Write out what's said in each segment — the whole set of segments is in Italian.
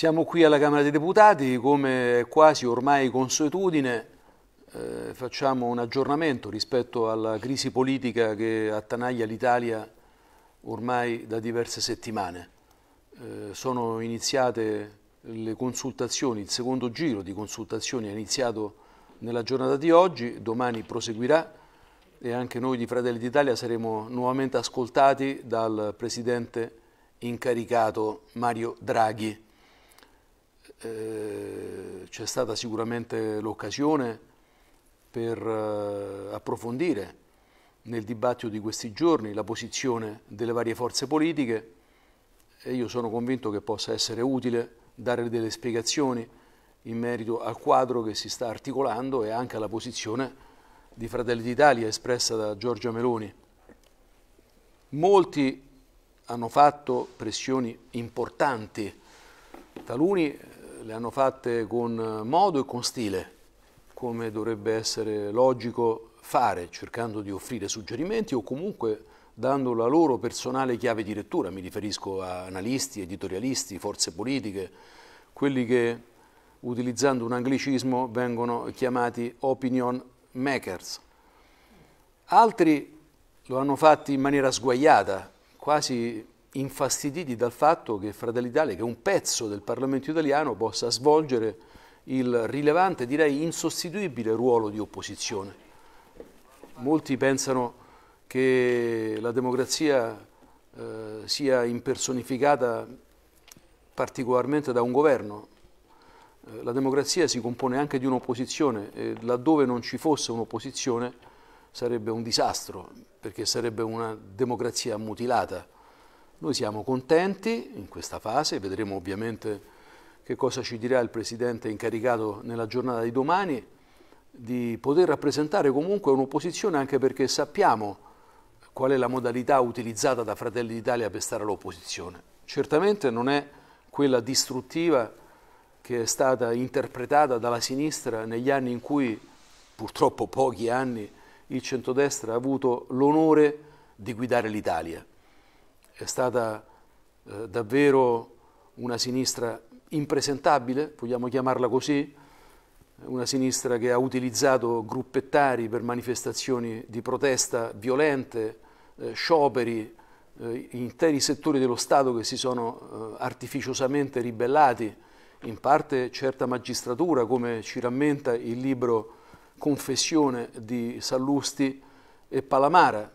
Siamo qui alla Camera dei Deputati, come quasi ormai consuetudine eh, facciamo un aggiornamento rispetto alla crisi politica che attanaglia l'Italia ormai da diverse settimane. Eh, sono iniziate le consultazioni, il secondo giro di consultazioni è iniziato nella giornata di oggi, domani proseguirà e anche noi di Fratelli d'Italia saremo nuovamente ascoltati dal Presidente incaricato Mario Draghi. Eh, c'è stata sicuramente l'occasione per eh, approfondire nel dibattito di questi giorni la posizione delle varie forze politiche e io sono convinto che possa essere utile dare delle spiegazioni in merito al quadro che si sta articolando e anche alla posizione di Fratelli d'Italia espressa da Giorgia Meloni. Molti hanno fatto pressioni importanti, taluni eh, le hanno fatte con modo e con stile, come dovrebbe essere logico fare, cercando di offrire suggerimenti o comunque dando la loro personale chiave di lettura, mi riferisco a analisti, editorialisti, forze politiche, quelli che utilizzando un anglicismo vengono chiamati opinion makers. Altri lo hanno fatto in maniera sguaiata, quasi infastiditi dal fatto che Fratelli d'Italia, che è un pezzo del Parlamento italiano, possa svolgere il rilevante, direi insostituibile ruolo di opposizione. Molti pensano che la democrazia eh, sia impersonificata particolarmente da un governo. Eh, la democrazia si compone anche di un'opposizione e laddove non ci fosse un'opposizione sarebbe un disastro perché sarebbe una democrazia mutilata. Noi siamo contenti in questa fase, vedremo ovviamente che cosa ci dirà il Presidente incaricato nella giornata di domani, di poter rappresentare comunque un'opposizione anche perché sappiamo qual è la modalità utilizzata da Fratelli d'Italia per stare all'opposizione. Certamente non è quella distruttiva che è stata interpretata dalla sinistra negli anni in cui, purtroppo pochi anni, il centrodestra ha avuto l'onore di guidare l'Italia è stata eh, davvero una sinistra impresentabile, vogliamo chiamarla così, una sinistra che ha utilizzato gruppettari per manifestazioni di protesta violente, eh, scioperi, eh, interi settori dello Stato che si sono eh, artificiosamente ribellati, in parte certa magistratura, come ci rammenta il libro Confessione di Sallusti e Palamara,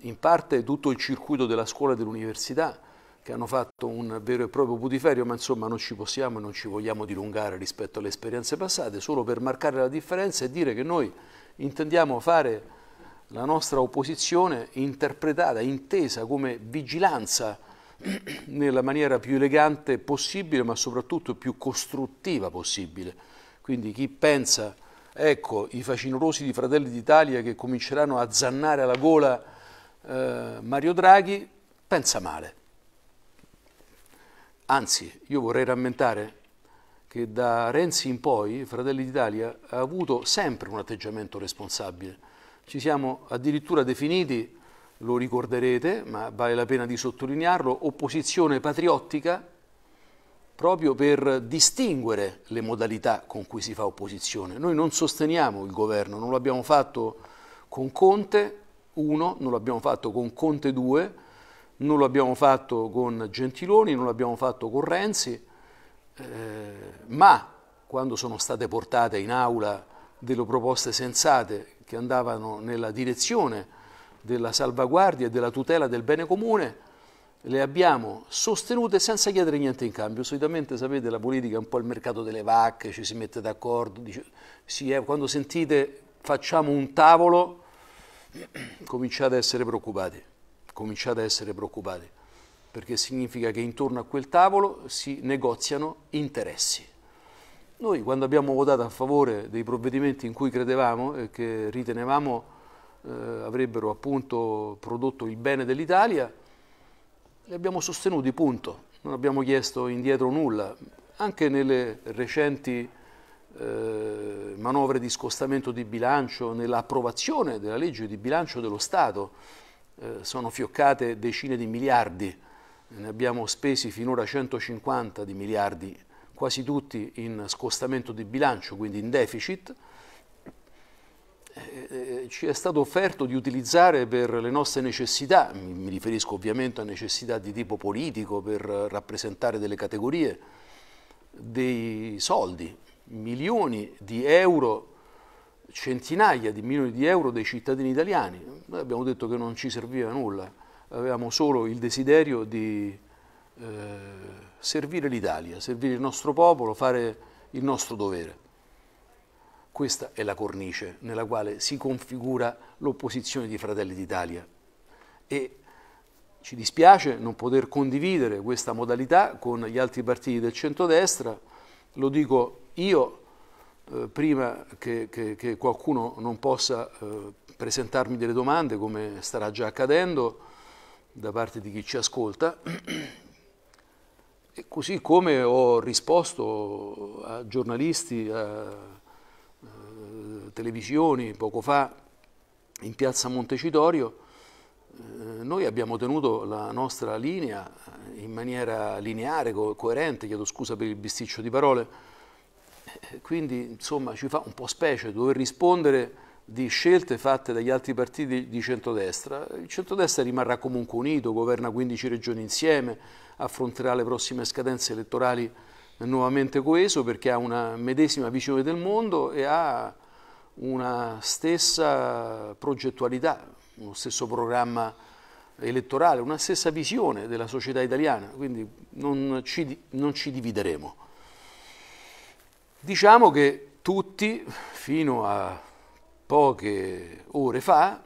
in parte tutto il circuito della scuola e dell'università che hanno fatto un vero e proprio putiferio, ma insomma non ci possiamo e non ci vogliamo dilungare rispetto alle esperienze passate, solo per marcare la differenza e dire che noi intendiamo fare la nostra opposizione interpretata, intesa come vigilanza nella maniera più elegante possibile, ma soprattutto più costruttiva possibile. Quindi chi pensa, ecco, i facinorosi di Fratelli d'Italia che cominceranno a zannare alla gola eh, Mario Draghi pensa male. Anzi, io vorrei rammentare che da Renzi in poi Fratelli d'Italia ha avuto sempre un atteggiamento responsabile. Ci siamo addirittura definiti, lo ricorderete, ma vale la pena di sottolinearlo, opposizione patriottica proprio per distinguere le modalità con cui si fa opposizione. Noi non sosteniamo il governo, non lo abbiamo fatto con Conte, 1, non l'abbiamo fatto con Conte 2, non l'abbiamo fatto con Gentiloni, non l'abbiamo fatto con Renzi, eh, ma quando sono state portate in aula delle proposte sensate che andavano nella direzione della salvaguardia e della tutela del bene comune, le abbiamo sostenute senza chiedere niente in cambio. Solitamente sapete la politica è un po' il mercato delle vacche, ci si mette d'accordo, sì, eh, quando sentite facciamo un tavolo, cominciate a essere preoccupati, cominciate a essere preoccupati, perché significa che intorno a quel tavolo si negoziano interessi. Noi quando abbiamo votato a favore dei provvedimenti in cui credevamo e che ritenevamo eh, avrebbero appunto prodotto il bene dell'Italia, li abbiamo sostenuti, punto. Non abbiamo chiesto indietro nulla. Anche nelle recenti eh, manovre di scostamento di bilancio, nell'approvazione della legge di bilancio dello Stato, eh, sono fioccate decine di miliardi, ne abbiamo spesi finora 150 di miliardi, quasi tutti in scostamento di bilancio, quindi in deficit, eh, eh, ci è stato offerto di utilizzare per le nostre necessità, mi riferisco ovviamente a necessità di tipo politico per eh, rappresentare delle categorie, dei soldi milioni di euro, centinaia di milioni di euro dei cittadini italiani. Noi abbiamo detto che non ci serviva nulla, avevamo solo il desiderio di eh, servire l'Italia, servire il nostro popolo, fare il nostro dovere. Questa è la cornice nella quale si configura l'opposizione di Fratelli d'Italia e ci dispiace non poter condividere questa modalità con gli altri partiti del centrodestra, lo dico io eh, prima che, che, che, qualcuno non possa eh, presentarmi delle domande, come starà già accadendo da parte di chi ci ascolta, e così come ho risposto a giornalisti, a eh, televisioni poco fa in piazza Montecitorio, eh, noi abbiamo tenuto la nostra linea in maniera lineare, coerente, chiedo scusa per il bisticcio di parole, eh, quindi insomma ci fa un po' specie dover rispondere di scelte fatte dagli altri partiti di centrodestra. Il centrodestra rimarrà comunque unito, governa 15 regioni insieme, affronterà le prossime scadenze elettorali nuovamente coeso perché ha una medesima visione del mondo e ha una stessa progettualità, uno stesso programma elettorale, una stessa visione della società italiana, quindi non ci, non ci divideremo. Diciamo che tutti, fino a poche ore fa,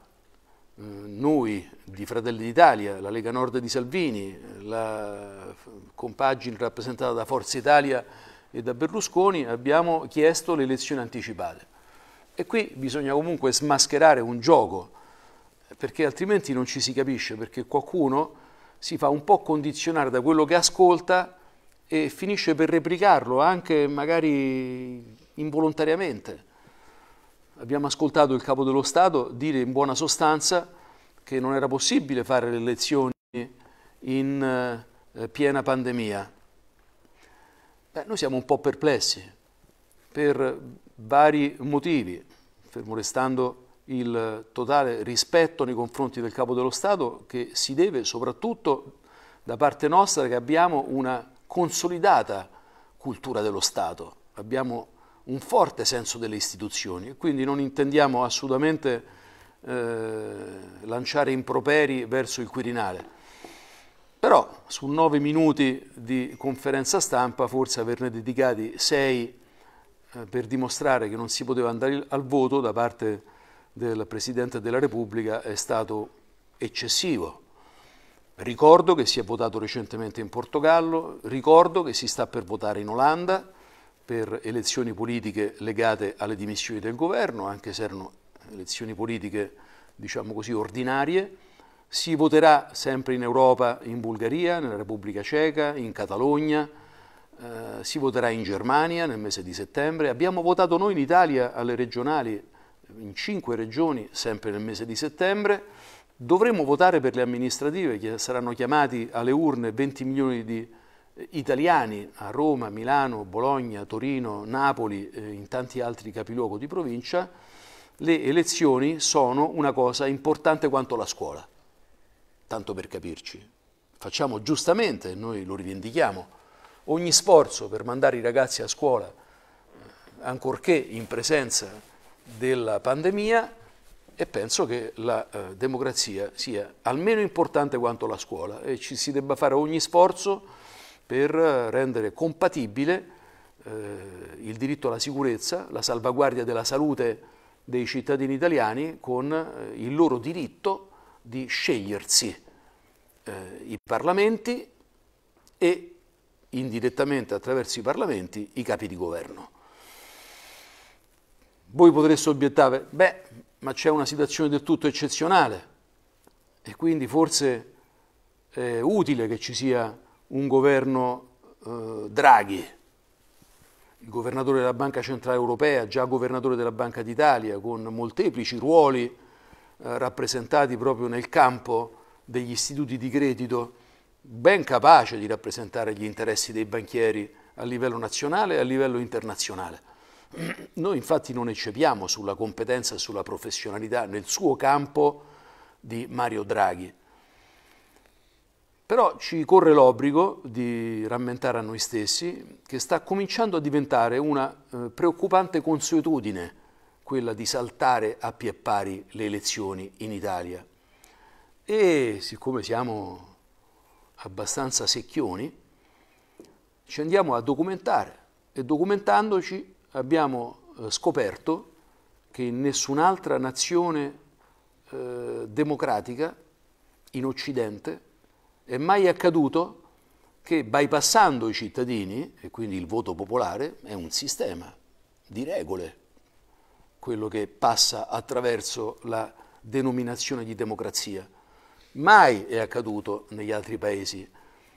eh, noi di Fratelli d'Italia, la Lega Nord di Salvini, la compagine rappresentata da Forza Italia e da Berlusconi, abbiamo chiesto le elezioni anticipate. E qui bisogna comunque smascherare un gioco, perché altrimenti non ci si capisce, perché qualcuno si fa un po' condizionare da quello che ascolta e finisce per replicarlo anche magari involontariamente. Abbiamo ascoltato il capo dello Stato dire in buona sostanza che non era possibile fare le elezioni in eh, piena pandemia. Beh, noi siamo un po' perplessi per vari motivi, fermo restando il totale rispetto nei confronti del capo dello Stato che si deve soprattutto da parte nostra che abbiamo una consolidata cultura dello Stato, abbiamo un forte senso delle istituzioni e quindi non intendiamo assolutamente eh, lanciare improperi verso il Quirinale. Però su nove minuti di conferenza stampa forse averne dedicati sei eh, per dimostrare che non si poteva andare al voto da parte del Presidente della Repubblica è stato eccessivo. Ricordo che si è votato recentemente in Portogallo, ricordo che si sta per votare in Olanda per elezioni politiche legate alle dimissioni del governo, anche se erano elezioni politiche, diciamo così, ordinarie. Si voterà sempre in Europa, in Bulgaria, nella Repubblica Ceca, in Catalogna, eh, si voterà in Germania nel mese di settembre. Abbiamo votato noi in Italia alle regionali, in cinque regioni, sempre nel mese di settembre dovremo votare per le amministrative, che saranno chiamati alle urne 20 milioni di eh, italiani a Roma, Milano, Bologna, Torino, Napoli e eh, in tanti altri capoluogo di provincia, le elezioni sono una cosa importante quanto la scuola, tanto per capirci. Facciamo giustamente, noi lo rivendichiamo, ogni sforzo per mandare i ragazzi a scuola, eh, ancorché in presenza della pandemia, e penso che la eh, democrazia sia almeno importante quanto la scuola e ci si debba fare ogni sforzo per eh, rendere compatibile eh, il diritto alla sicurezza, la salvaguardia della salute dei cittadini italiani con eh, il loro diritto di scegliersi eh, i parlamenti e indirettamente attraverso i parlamenti i capi di governo. Voi potreste obiettare, beh, ma c'è una situazione del tutto eccezionale e quindi forse è utile che ci sia un governo eh, Draghi, il governatore della Banca Centrale Europea, già governatore della Banca d'Italia, con molteplici ruoli eh, rappresentati proprio nel campo degli istituti di credito, ben capace di rappresentare gli interessi dei banchieri a livello nazionale e a livello internazionale. Noi infatti non eccepiamo sulla competenza e sulla professionalità nel suo campo di Mario Draghi, però ci corre l'obbligo di rammentare a noi stessi che sta cominciando a diventare una eh, preoccupante consuetudine quella di saltare a pie pari le elezioni in Italia. E siccome siamo abbastanza secchioni, ci andiamo a documentare e documentandoci abbiamo eh, scoperto che in nessun'altra nazione eh, democratica in Occidente è mai accaduto che bypassando i cittadini, e quindi il voto popolare, è un sistema di regole, quello che passa attraverso la denominazione di democrazia. Mai è accaduto negli altri paesi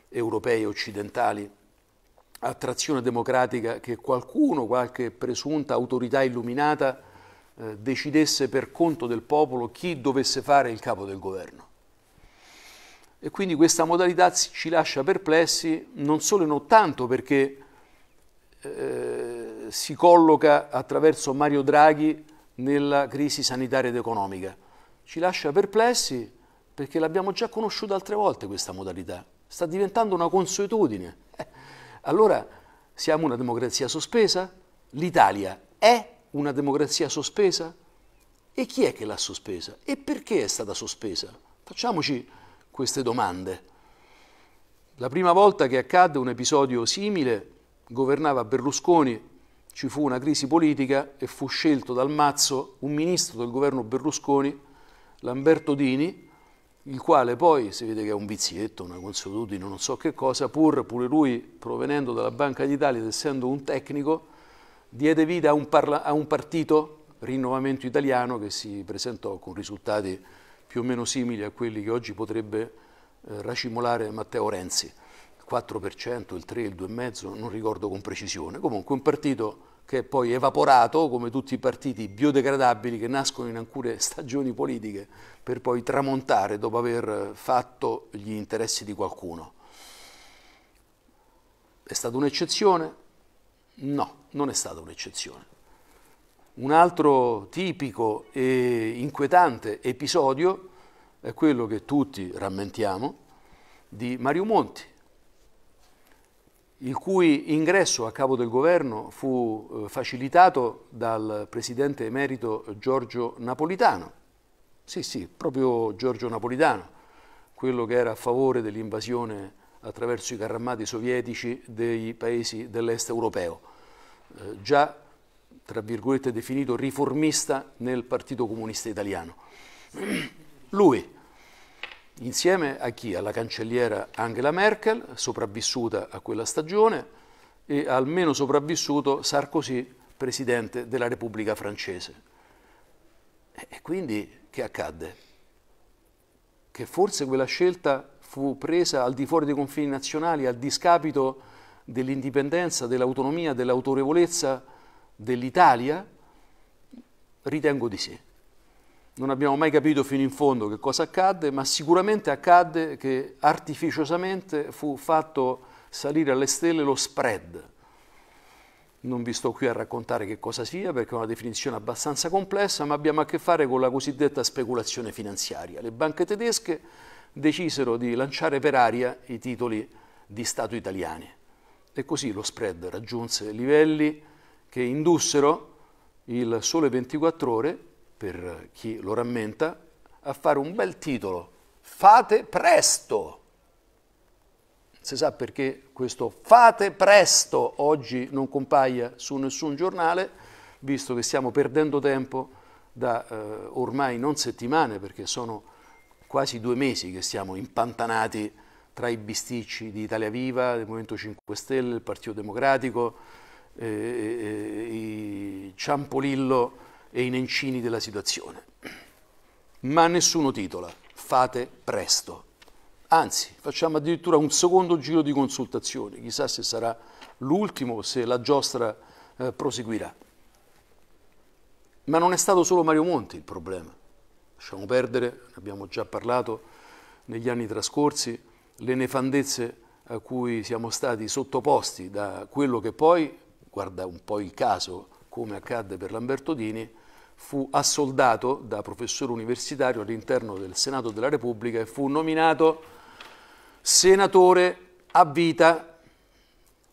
europei occidentali attrazione democratica che qualcuno, qualche presunta autorità illuminata, eh, decidesse per conto del popolo chi dovesse fare il capo del governo. E quindi questa modalità ci lascia perplessi non solo e non tanto perché eh, si colloca attraverso Mario Draghi nella crisi sanitaria ed economica, ci lascia perplessi perché l'abbiamo già conosciuta altre volte questa modalità, sta diventando una consuetudine allora siamo una democrazia sospesa? L'Italia è una democrazia sospesa? E chi è che l'ha sospesa? E perché è stata sospesa? Facciamoci queste domande. La prima volta che accadde un episodio simile governava Berlusconi, ci fu una crisi politica e fu scelto dal mazzo un ministro del governo Berlusconi, Lamberto Dini, il quale poi si vede che è un vizietto, una consuetudine, non so che cosa, pur pure lui provenendo dalla Banca d'Italia ed essendo un tecnico, diede vita a un, a un, partito, Rinnovamento Italiano, che si presentò con risultati più o meno simili a quelli che oggi potrebbe eh, racimolare Matteo Renzi, il 4%, il 3, il 2,5%, non ricordo con precisione, comunque un partito che è poi evaporato, come tutti i partiti biodegradabili che nascono in alcune stagioni politiche, per poi tramontare dopo aver fatto gli interessi di qualcuno. È stata un'eccezione? No, non è stata un'eccezione. Un altro tipico e inquietante episodio è quello che tutti rammentiamo di Mario Monti, il cui ingresso a capo del governo fu eh, facilitato dal presidente emerito Giorgio Napolitano. Sì, sì, proprio Giorgio Napolitano, quello che era a favore dell'invasione attraverso i carri sovietici dei paesi dell'est europeo, eh, già tra virgolette definito riformista nel Partito Comunista Italiano. Lui, insieme a chi? Alla cancelliera Angela Merkel, sopravvissuta a quella stagione, e almeno sopravvissuto Sarkozy, presidente della Repubblica francese. E quindi che accadde? Che forse quella scelta fu presa al di fuori dei confini nazionali, a discapito dell'indipendenza, dell'autonomia, dell'autorevolezza dell'Italia? Ritengo di sì. Non abbiamo mai capito fino in fondo che cosa accadde, ma sicuramente accadde che artificiosamente fu fatto salire alle stelle lo spread. Non vi sto qui a raccontare che cosa sia perché è una definizione abbastanza complessa, ma abbiamo a che fare con la cosiddetta speculazione finanziaria. Le banche tedesche decisero di lanciare per aria i titoli di Stato italiani e così lo spread raggiunse livelli che indussero il sole 24 ore per chi lo rammenta, a fare un bel titolo, Fate presto! Si sa perché questo Fate presto oggi non compaia su nessun giornale, visto che stiamo perdendo tempo da eh, ormai non settimane, perché sono quasi due mesi che siamo impantanati tra i bisticci di Italia Viva, del Movimento 5 Stelle, il Partito Democratico, eh, eh, eh Ciampolillo e i nencini della situazione. Ma nessuno titola, fate presto. Anzi, facciamo addirittura un secondo giro di consultazioni, chissà se sarà l'ultimo, se la giostra eh, proseguirà. Ma non è stato solo Mario Monti il problema. Lasciamo perdere, ne abbiamo già parlato negli anni trascorsi, le nefandezze a cui siamo stati sottoposti da quello che poi, guarda un po' il caso, come accadde per Lambertodini, Dini, fu assoldato da professore universitario all'interno del Senato della Repubblica e fu nominato senatore a vita.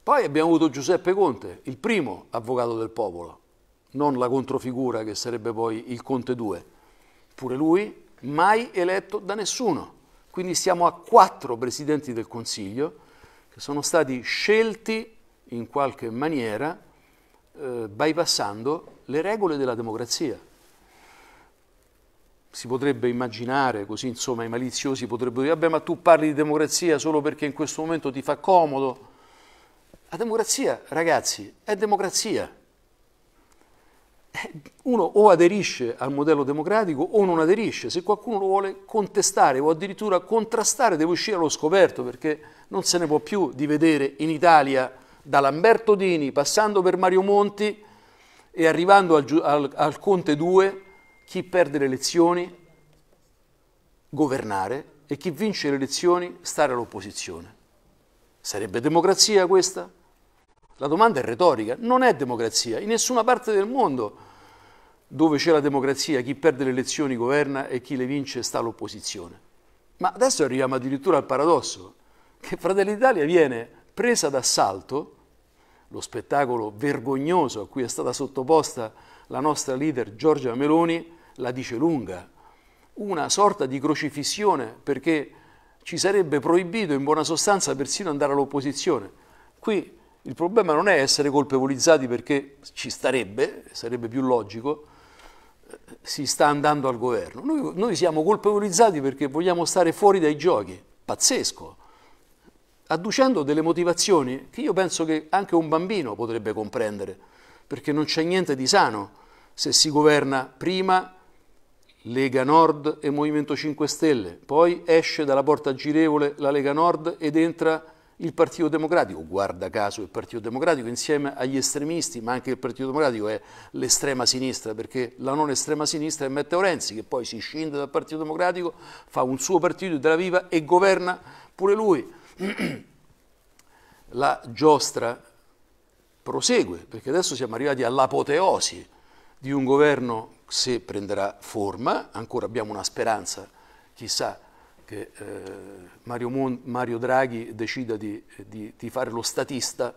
Poi abbiamo avuto Giuseppe Conte, il primo avvocato del popolo, non la controfigura che sarebbe poi il Conte II, Pure lui mai eletto da nessuno. Quindi siamo a quattro presidenti del Consiglio che sono stati scelti in qualche maniera eh, bypassando le regole della democrazia. Si potrebbe immaginare, così insomma i maliziosi potrebbero dire, vabbè ma tu parli di democrazia solo perché in questo momento ti fa comodo. La democrazia, ragazzi, è democrazia. Eh, uno o aderisce al modello democratico o non aderisce. Se qualcuno lo vuole contestare o addirittura contrastare deve uscire allo scoperto perché non se ne può più di vedere in Italia da Lamberto Dini, passando per Mario Monti e arrivando al, al, al Conte 2, chi perde le elezioni governare e chi vince le elezioni stare all'opposizione. Sarebbe democrazia questa? La domanda è retorica, non è democrazia. In nessuna parte del mondo dove c'è la democrazia chi perde le elezioni governa e chi le vince sta all'opposizione. Ma adesso arriviamo addirittura al paradosso che Fratelli d'Italia viene presa d'assalto lo spettacolo vergognoso a cui è stata sottoposta la nostra leader Giorgia Meloni la dice lunga. Una sorta di crocifissione perché ci sarebbe proibito in buona sostanza persino andare all'opposizione. Qui il problema non è essere colpevolizzati perché ci starebbe, sarebbe più logico, si sta andando al governo. Noi, noi siamo colpevolizzati perché vogliamo stare fuori dai giochi. Pazzesco adducendo delle motivazioni che io penso che anche un bambino potrebbe comprendere, perché non c'è niente di sano se si governa prima Lega Nord e Movimento 5 Stelle, poi esce dalla porta girevole la Lega Nord ed entra il Partito Democratico, guarda caso il Partito Democratico insieme agli estremisti, ma anche il Partito Democratico è l'estrema sinistra, perché la non estrema sinistra è Matteo Renzi, che poi si scinde dal Partito Democratico, fa un suo partito della viva e governa pure lui. la giostra prosegue, perché adesso siamo arrivati all'apoteosi di un governo se prenderà forma, ancora abbiamo una speranza, chissà che eh, Mario, Mon- Mario, Draghi decida di, di, di fare lo statista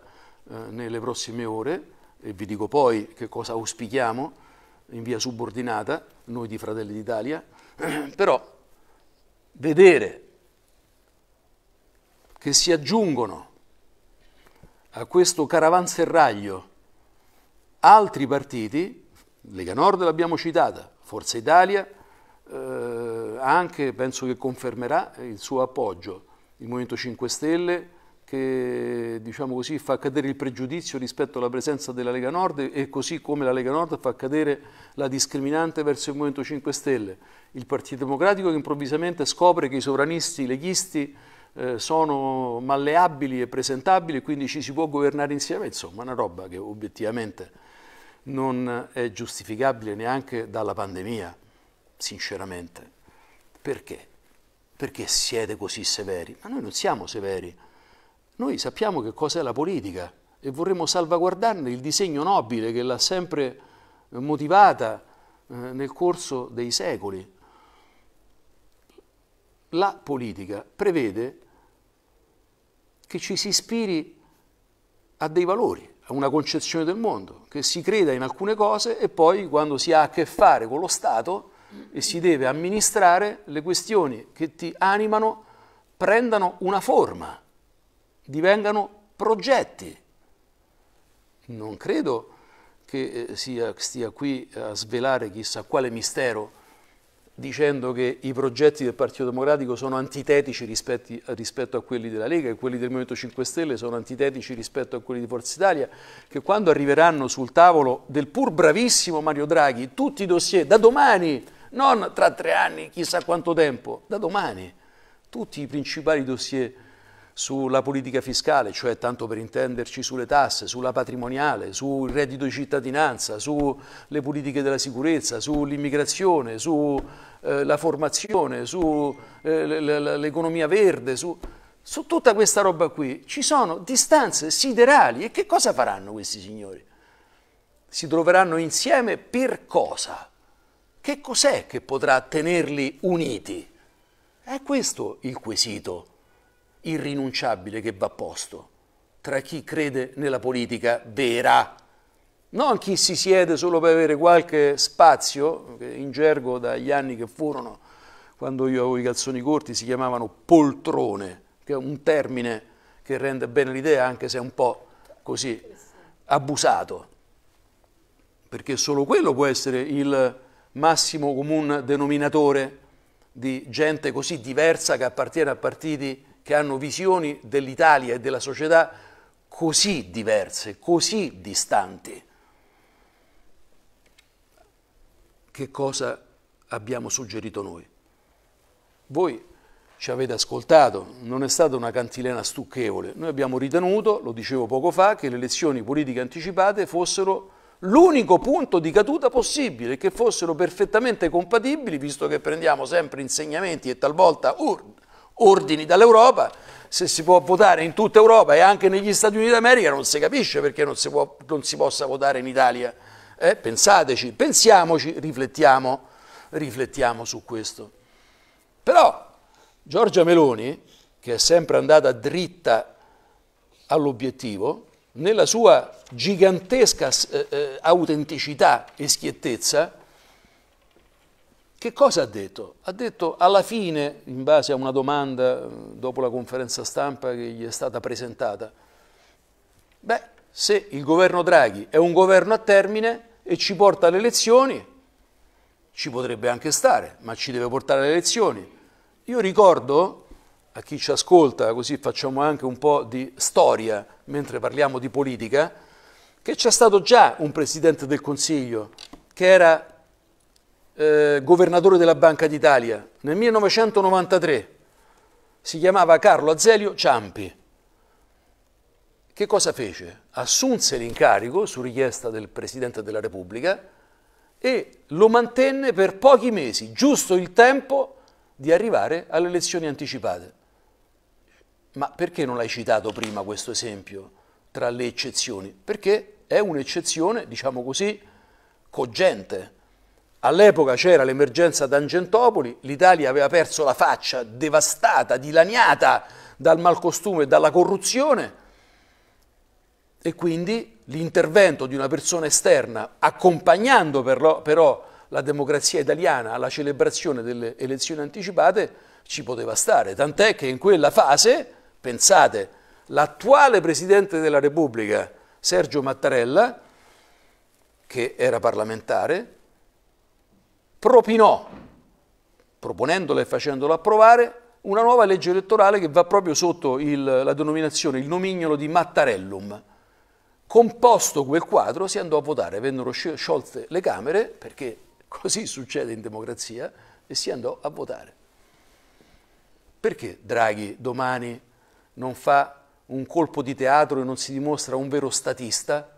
eh, nelle prossime ore e vi dico poi che cosa auspichiamo in via subordinata noi di Fratelli d'Italia, però vedere che si aggiungono a questo caravanserraglio altri partiti, Lega Nord l'abbiamo citata, Forza Italia eh, anche penso che confermerà il suo appoggio, il Movimento 5 Stelle che diciamo così, fa cadere il pregiudizio rispetto alla presenza della Lega Nord e così come la Lega Nord fa cadere la discriminante verso il Movimento 5 Stelle, il Partito Democratico che improvvisamente scopre che i sovranisti leghisti eh, sono malleabili e presentabili, quindi ci si può governare insieme, insomma una roba che obiettivamente non è giustificabile neanche dalla pandemia, sinceramente. Perché? Perché siete così severi? Ma noi non siamo severi, noi sappiamo che cos'è la politica e vorremmo salvaguardarne il disegno nobile che l'ha sempre eh, motivata eh, nel corso dei secoli. La politica prevede che ci si ispiri a dei valori, a una concezione del mondo, che si creda in alcune cose e poi quando si ha a che fare con lo Stato e si deve amministrare le questioni che ti animano prendano una forma, divengano progetti. Non credo che eh, sia, stia qui a svelare chissà quale mistero dicendo che i progetti del Partito Democratico sono antitetici rispetto, rispetto, a quelli della Lega, che quelli del Movimento 5 Stelle sono antitetici rispetto a quelli di Forza Italia, che quando arriveranno sul tavolo del pur bravissimo Mario Draghi tutti i dossier da domani, non tra tre anni, chissà quanto tempo, da domani, tutti i principali dossier sulla politica fiscale, cioè tanto per intenderci sulle tasse, sulla patrimoniale, sul reddito di cittadinanza, sulle politiche della sicurezza, sull'immigrazione, sulla eh, formazione, sull'economia eh, verde, su, su tutta questa roba qui. Ci sono distanze siderali e che cosa faranno questi signori? Si troveranno insieme per cosa? Che cos'è che potrà tenerli uniti? È questo il quesito irrinunciabile che va posto tra chi crede nella politica vera, non chi si siede solo per avere qualche spazio, in gergo dagli anni che furono, quando io avevo i calzoni corti, si chiamavano poltrone, che è un termine che rende bene l'idea, anche se è un po' così abusato, perché solo quello può essere il massimo comune denominatore di gente così diversa che appartiene a partiti che hanno visioni dell'Italia e della società così diverse, così distanti. Che cosa abbiamo suggerito noi? Voi ci avete ascoltato, non è stata una cantilena stucchevole. Noi abbiamo ritenuto, lo dicevo poco fa, che le elezioni politiche anticipate fossero l'unico punto di caduta possibile, che fossero perfettamente compatibili, visto che prendiamo sempre insegnamenti e talvolta ur- ordini dall'Europa, se si può votare in tutta Europa e anche negli Stati Uniti d'America non si capisce perché non si, può, non si possa votare in Italia. Eh, pensateci, pensiamoci, riflettiamo, riflettiamo su questo. Però Giorgia Meloni, che è sempre andata dritta all'obiettivo, nella sua gigantesca eh, eh autenticità e schiettezza, che cosa ha detto? Ha detto alla fine, in base a una domanda eh, dopo la conferenza stampa che gli è stata presentata, beh, se il governo Draghi è un governo a termine e ci porta alle elezioni, ci potrebbe anche stare, ma ci deve portare alle elezioni. Io ricordo a chi ci ascolta, così facciamo anche un po' di storia mentre parliamo di politica, che c'è stato già un Presidente del Consiglio che era eh, governatore della Banca d'Italia nel 1993, si chiamava Carlo Azelio Ciampi. Che cosa fece? Assunse l'incarico su richiesta del Presidente della Repubblica e lo mantenne per pochi mesi, giusto il tempo di arrivare alle elezioni anticipate. Ma perché non l'hai citato prima questo esempio tra le eccezioni? Perché è un'eccezione, diciamo così, cogente All'epoca c'era l'emergenza Tangentopoli, l'Italia aveva perso la faccia, devastata, dilaniata dal malcostume e dalla corruzione e quindi l'intervento di una persona esterna, accompagnando però, però la democrazia italiana alla celebrazione delle elezioni anticipate, ci poteva stare. Tant'è che in quella fase, pensate, l'attuale Presidente della Repubblica, Sergio Mattarella, che era parlamentare, propinò, proponendola e facendola approvare, una nuova legge elettorale che va proprio sotto il, la denominazione, il nomignolo di Mattarellum. Composto quel quadro si andò a votare, vennero sciolte le Camere, perché così succede in democrazia, e si andò a votare. Perché Draghi domani non fa un colpo di teatro e non si dimostra un vero statista,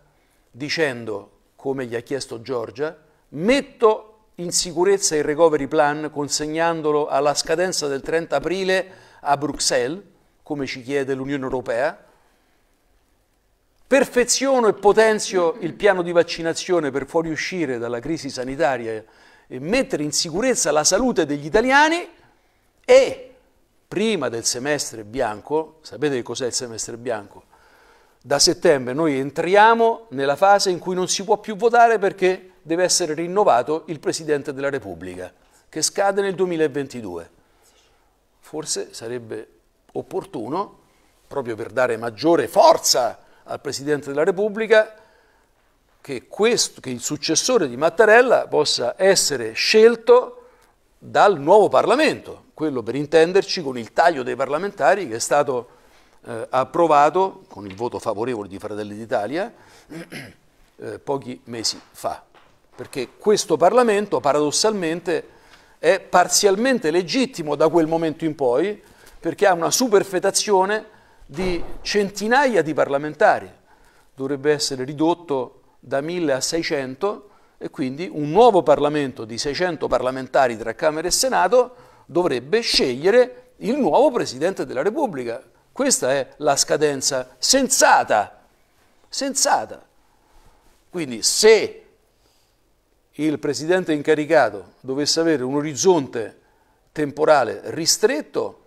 dicendo, come gli ha chiesto Giorgia, metto in sicurezza il recovery plan consegnandolo alla scadenza del 30 aprile a Bruxelles, come ci chiede l'Unione Europea, perfeziono e potenzio il piano di vaccinazione per fuoriuscire dalla crisi sanitaria e mettere in sicurezza la salute degli italiani e prima del semestre bianco, sapete che cos'è il semestre bianco? Da settembre noi entriamo nella fase in cui non si può più votare perché deve essere rinnovato il Presidente della Repubblica, che scade nel 2022. Forse sarebbe opportuno, proprio per dare maggiore forza al Presidente della Repubblica, che, questo, che il successore di Mattarella possa essere scelto dal nuovo Parlamento, quello per intenderci con il taglio dei parlamentari che è stato eh, approvato con il voto favorevole di Fratelli d'Italia eh, pochi mesi fa perché questo Parlamento paradossalmente è parzialmente legittimo da quel momento in poi perché ha una superfetazione di centinaia di parlamentari, dovrebbe essere ridotto da 1000 a 600 e quindi un nuovo Parlamento di 600 parlamentari tra Camera e Senato dovrebbe scegliere il nuovo Presidente della Repubblica. Questa è la scadenza sensata, sensata. Quindi se il presidente incaricato dovesse avere un orizzonte temporale ristretto,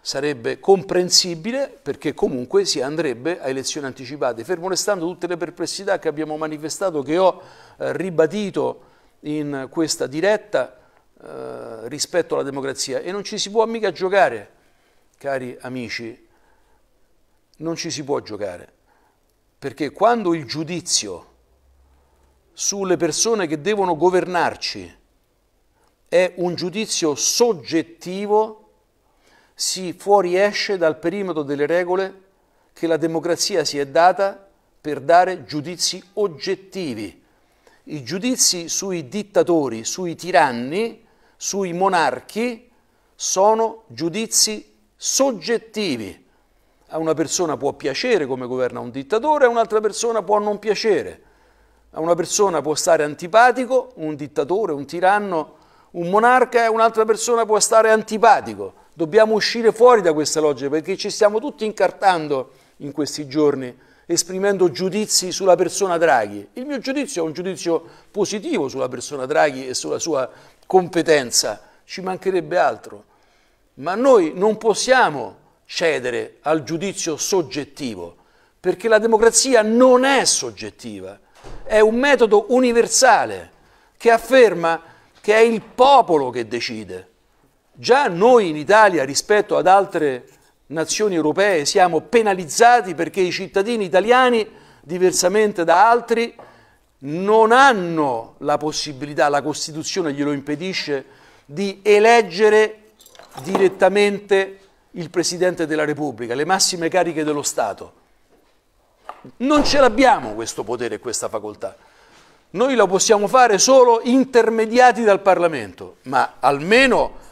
sarebbe comprensibile perché comunque si andrebbe a elezioni anticipate, fermo restando tutte le perplessità che abbiamo manifestato, che ho eh, ribadito in questa diretta eh, rispetto alla democrazia. E non ci si può mica giocare, cari amici, non ci si può giocare, perché quando il giudizio sulle persone che devono governarci. È un giudizio soggettivo, si fuoriesce dal perimetro delle regole che la democrazia si è data per dare giudizi oggettivi. I giudizi sui dittatori, sui tiranni, sui monarchi sono giudizi soggettivi. A una persona può piacere come governa un dittatore, a un'altra persona può non piacere a una persona può stare antipatico, un dittatore, un tiranno, un monarca, e un'altra persona può stare antipatico. Dobbiamo uscire fuori da questa logica perché ci stiamo tutti incartando in questi giorni esprimendo giudizi sulla persona Draghi. Il mio giudizio è un giudizio positivo sulla persona Draghi e sulla sua competenza, ci mancherebbe altro. Ma noi non possiamo cedere al giudizio soggettivo, perché la democrazia non è soggettiva è un metodo universale che afferma che è il popolo che decide. Già noi in Italia rispetto ad altre nazioni europee siamo penalizzati perché i cittadini italiani, diversamente da altri, non hanno la possibilità, la Costituzione glielo impedisce, di eleggere direttamente il Presidente della Repubblica, le massime cariche dello Stato. Non ce l'abbiamo questo potere e questa facoltà. Noi lo possiamo fare solo intermediati dal Parlamento, ma almeno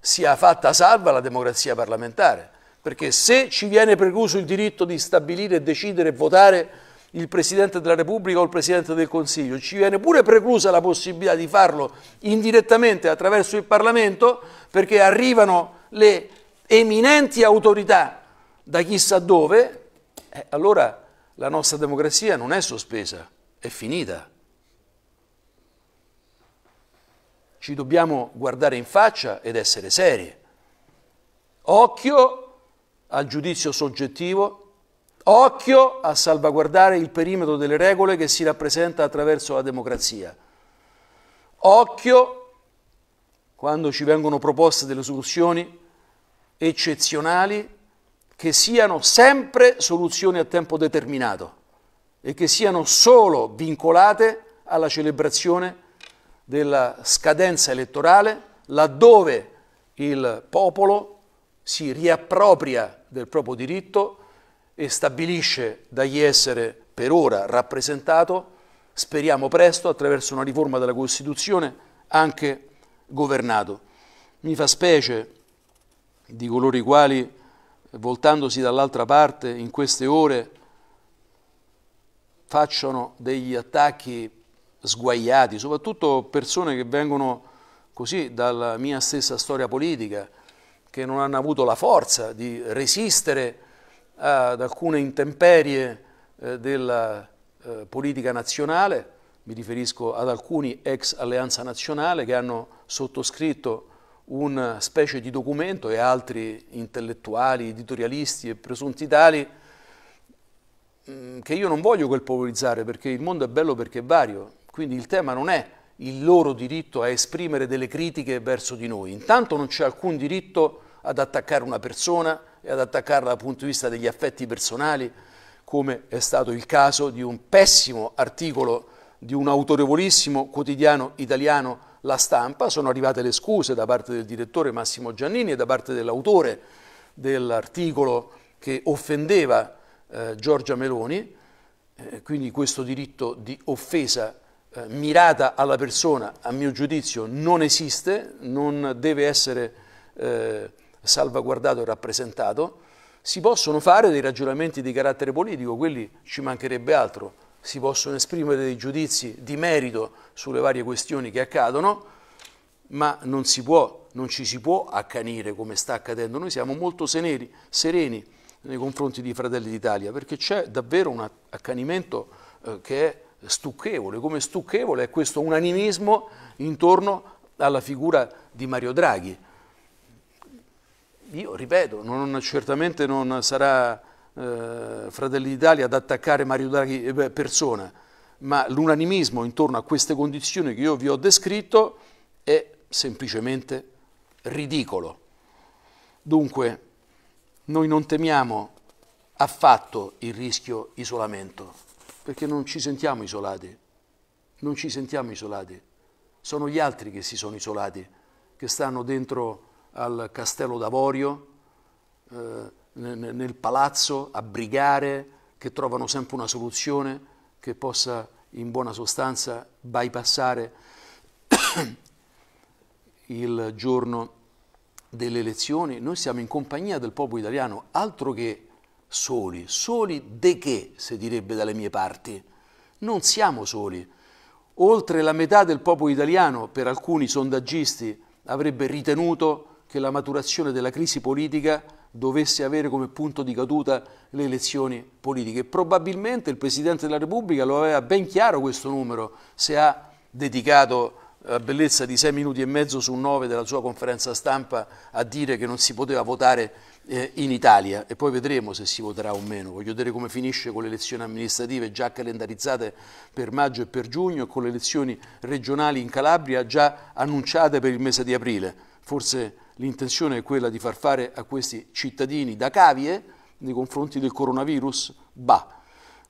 sia fatta salva la democrazia parlamentare, perché se ci viene precluso il diritto di stabilire, decidere e votare il Presidente della Repubblica o il Presidente del Consiglio, ci viene pure preclusa la possibilità di farlo indirettamente attraverso il Parlamento, perché arrivano le eminenti autorità da chissà dove, eh, allora la nostra democrazia non è sospesa, è finita. Ci dobbiamo guardare in faccia ed essere seri. Occhio al giudizio soggettivo, occhio a salvaguardare il perimetro delle regole che si rappresenta attraverso la democrazia. Occhio quando ci vengono proposte delle soluzioni eccezionali che siano sempre soluzioni a tempo determinato e che siano solo vincolate alla celebrazione della scadenza elettorale laddove il popolo si riappropria del proprio diritto e stabilisce dagli essere per ora rappresentato, speriamo presto attraverso una riforma della Costituzione, anche governato. Mi fa specie di coloro i quali voltandosi dall'altra parte in queste ore, facciano degli attacchi sguaiati, soprattutto persone che vengono così dalla mia stessa storia politica, che non hanno avuto la forza di resistere ad alcune intemperie eh, della eh, politica nazionale, mi riferisco ad alcuni ex alleanza nazionale che hanno sottoscritto una specie di documento e altri intellettuali, editorialisti e presunti tali mm, che io non voglio quel perché il mondo è bello perché è vario, quindi il tema non è il loro diritto a esprimere delle critiche verso di noi. Intanto non c'è alcun diritto ad attaccare una persona e ad attaccarla dal punto di vista degli affetti personali, come è stato il caso di un pessimo articolo di un autorevolissimo quotidiano italiano la stampa, sono arrivate le scuse da parte del direttore Massimo Giannini e da parte dell'autore dell'articolo che offendeva eh, Giorgia Meloni, eh, quindi questo diritto di offesa eh, mirata alla persona, a mio giudizio, non esiste, non deve essere eh, salvaguardato e rappresentato. Si possono fare dei ragionamenti di carattere politico, quelli ci mancherebbe altro, si possono esprimere dei giudizi di merito sulle varie questioni che accadono, ma non, si può, non ci si può accanire come sta accadendo. Noi siamo molto seneri, sereni nei confronti di Fratelli d'Italia perché c'è davvero un accanimento eh, che è stucchevole, come stucchevole è questo unanimismo intorno alla figura di Mario Draghi. Io ripeto, non, certamente non sarà eh, Fratelli d'Italia ad attaccare Mario Draghi eh, persona, ma l'unanimismo intorno a queste condizioni che io vi ho descritto è semplicemente ridicolo. Dunque, noi non temiamo affatto il rischio isolamento, perché non ci sentiamo isolati, non ci sentiamo isolati. Sono gli altri che si sono isolati, che stanno dentro al castello d'avorio, eh, nel palazzo a brigare, che trovano sempre una soluzione che possa in buona sostanza bypassare il giorno delle elezioni. Noi siamo in compagnia del popolo italiano, altro che soli, soli de che, si direbbe dalle mie parti. Non siamo soli. Oltre la metà del popolo italiano, per alcuni sondaggisti, avrebbe ritenuto che la maturazione della crisi politica dovesse avere come punto di caduta le elezioni politiche. Probabilmente il Presidente della Repubblica lo aveva ben chiaro questo numero, se ha dedicato la eh, bellezza di sei minuti e mezzo su nove della sua conferenza stampa a dire che non si poteva votare eh, in Italia e poi vedremo se si voterà o meno. Voglio vedere come finisce con le elezioni amministrative già calendarizzate per maggio e per giugno e con le elezioni regionali in Calabria già annunciate per il mese di aprile. Forse L'intenzione è quella di far fare a questi cittadini da cavie nei confronti del coronavirus? Bah,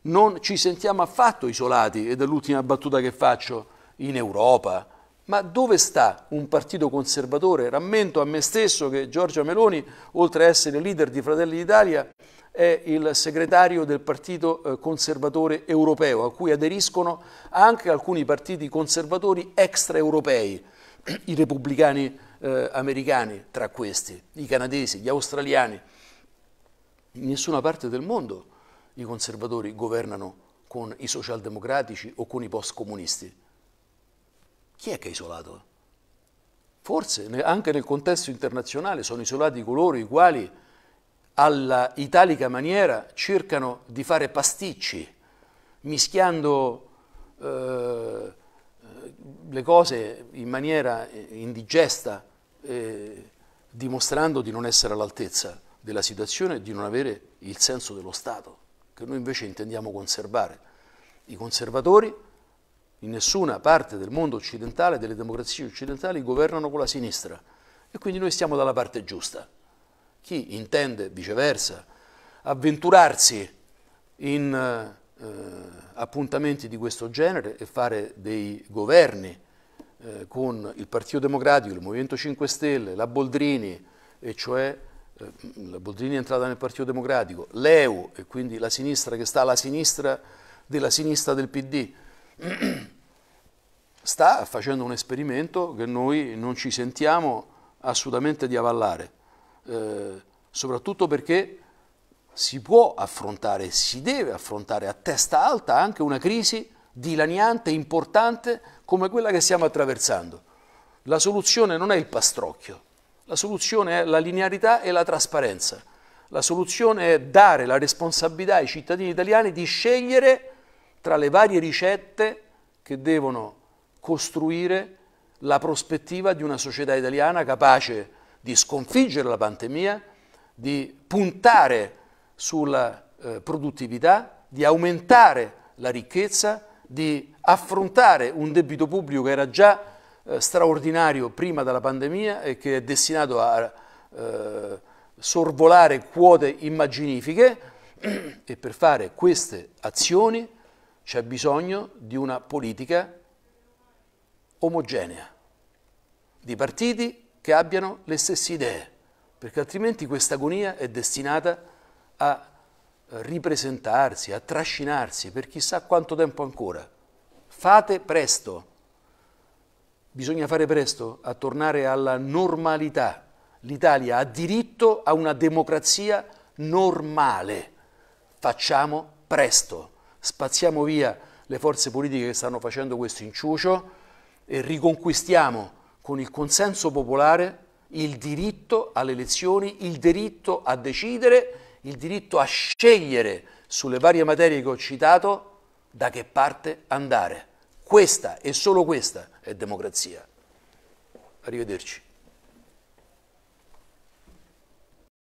non ci sentiamo affatto isolati, ed è l'ultima battuta che faccio, in Europa. Ma dove sta un partito conservatore? Rammento a me stesso che Giorgia Meloni, oltre a essere leader di Fratelli d'Italia, è il segretario del Partito eh, Conservatore Europeo, a cui aderiscono anche alcuni partiti conservatori extraeuropei, i repubblicani europei eh, americani tra questi, i canadesi, gli australiani. In nessuna parte del mondo i conservatori governano con i socialdemocratici o con i postcomunisti. Chi è che è isolato? Forse anche nel contesto internazionale sono isolati coloro i quali alla italica maniera cercano di fare pasticci, mischiando eh, le cose in maniera indigesta eh, dimostrando di non essere all'altezza della situazione e di non avere il senso dello Stato, che noi invece intendiamo conservare. I conservatori in nessuna parte del mondo occidentale, delle democrazie occidentali, governano con la sinistra e quindi noi stiamo dalla parte giusta. Chi intende viceversa avventurarsi in eh, appuntamenti di questo genere e fare dei governi eh, con il Partito Democratico, il Movimento 5 Stelle, la Boldrini, e cioè eh, la Boldrini è entrata nel Partito Democratico, l'EU, e quindi la sinistra che sta alla sinistra della sinistra del PD, sta facendo un esperimento che noi non ci sentiamo assolutamente di avallare, eh, soprattutto perché si può affrontare, si deve affrontare a testa alta anche una crisi dilaniante, importante come quella che stiamo attraversando. La soluzione non è il pastrocchio, la soluzione è la linearità e la trasparenza. La soluzione è dare la responsabilità ai cittadini italiani di scegliere tra le varie ricette che devono costruire la prospettiva di una società italiana capace di sconfiggere la pandemia, di puntare sulla eh, produttività, di aumentare la ricchezza, di affrontare un debito pubblico che era già eh, straordinario prima della pandemia e che è destinato a eh, sorvolare quote immaginifiche e per fare queste azioni c'è bisogno di una politica omogenea, di partiti che abbiano le stesse idee, perché altrimenti questa agonia è destinata a ripresentarsi, a trascinarsi per chissà quanto tempo ancora. Fate presto. Bisogna fare presto a tornare alla normalità. L'Italia ha diritto a una democrazia normale. Facciamo presto. Spazziamo via le forze politiche che stanno facendo questo inciucio e riconquistiamo con il consenso popolare il diritto alle elezioni, il diritto a decidere il diritto a scegliere sulle varie materie che ho citato da che parte andare. Questa e solo questa è democrazia. Arrivederci.